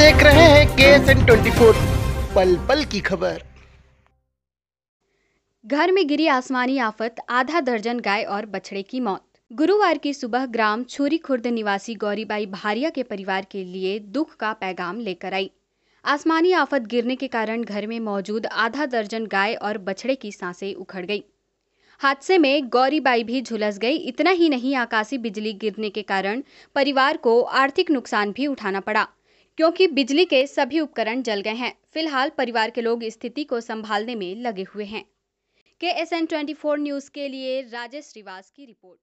देख रहे हैं के एस एन ट्वेंटी फोर पल पल की खबर घर में गिरी आसमानी आफत आधा दर्जन गाय और बछड़े की मौत गुरुवार की सुबह ग्राम छोरी खुर्द निवासी गौरीबाई भारिया के परिवार के लिए दुख का पैगाम लेकर आई आसमानी आफत गिरने के कारण घर में मौजूद आधा दर्जन गाय और बछड़े की सांसें उखड़ गई हादसे में गौरीबाई भी झुलस गई इतना ही नहीं आकाशीय बिजली गिरने के कारण परिवार को आर्थिक नुकसान भी उठाना पड़ा क्योंकि बिजली के सभी उपकरण जल गए हैं फिलहाल परिवार के लोग स्थिति को संभालने में लगे हुए हैं के S N twenty four news के लिए राजेश श्रीवास की रिपोर्ट